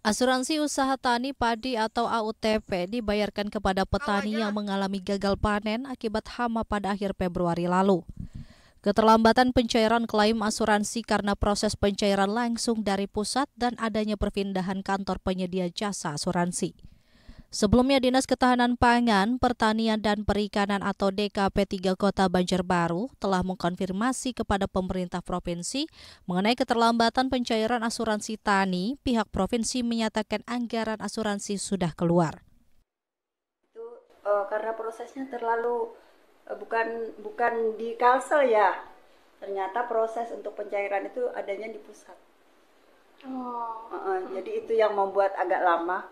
Asuransi usaha tani padi atau AUTP dibayarkan kepada petani yang mengalami gagal panen akibat hama pada akhir Februari lalu. Keterlambatan pencairan klaim asuransi karena proses pencairan langsung dari pusat dan adanya perpindahan kantor penyedia jasa asuransi. Sebelumnya Dinas Ketahanan Pangan, Pertanian dan Perikanan atau DKP 3 Kota Banjarbaru telah mengkonfirmasi kepada pemerintah provinsi mengenai keterlambatan pencairan asuransi tani, pihak provinsi menyatakan anggaran asuransi sudah keluar. Itu e, karena prosesnya terlalu e, bukan bukan di Kalsel ya. Ternyata proses untuk pencairan itu adanya di pusat. Oh. E, e, jadi itu yang membuat agak lama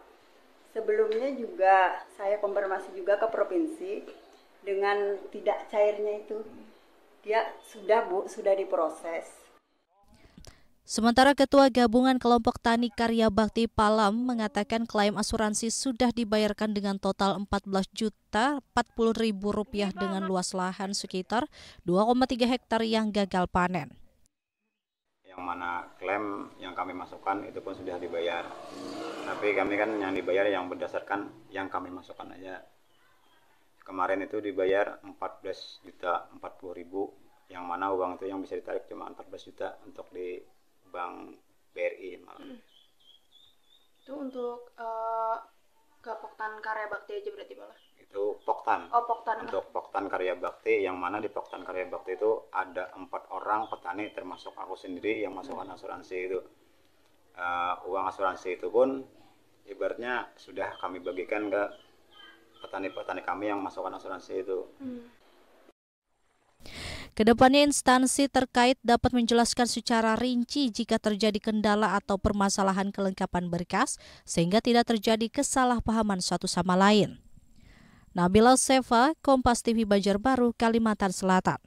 sebelumnya juga saya konfirmasi juga ke provinsi dengan tidak cairnya itu dia sudah bu sudah diproses Sementara Ketua Gabungan Kelompok Tani Karya Bakti Palam mengatakan klaim asuransi sudah dibayarkan dengan total rp juta ribu rupiah dengan luas lahan sekitar 2,3 hektar yang gagal panen yang mana klaim yang kami masukkan itu pun sudah dibayar tapi kami kan yang dibayar yang berdasarkan yang kami masukkan aja kemarin itu dibayar 14 juta 40 ribu yang mana uang itu yang bisa ditarik cuma 14 juta untuk di bank BRI malam hmm. itu untuk uh, eh, ke Poktan Karya Bakti aja berarti malah itu Poktan oh Poktan untuk Poktan Paktan Karya Bakti yang mana di Paktan Karya Bakti itu ada empat orang petani termasuk aku sendiri yang masukkan hmm. asuransi itu uh, uang asuransi itu pun ibaratnya sudah kami bagikan ke petani-petani kami yang masukkan asuransi itu. Hmm. Kedepannya instansi terkait dapat menjelaskan secara rinci jika terjadi kendala atau permasalahan kelengkapan berkas sehingga tidak terjadi kesalahpahaman satu sama lain. Nabila Seva, Kompas TV Banjarbaru, Kalimantan Selatan.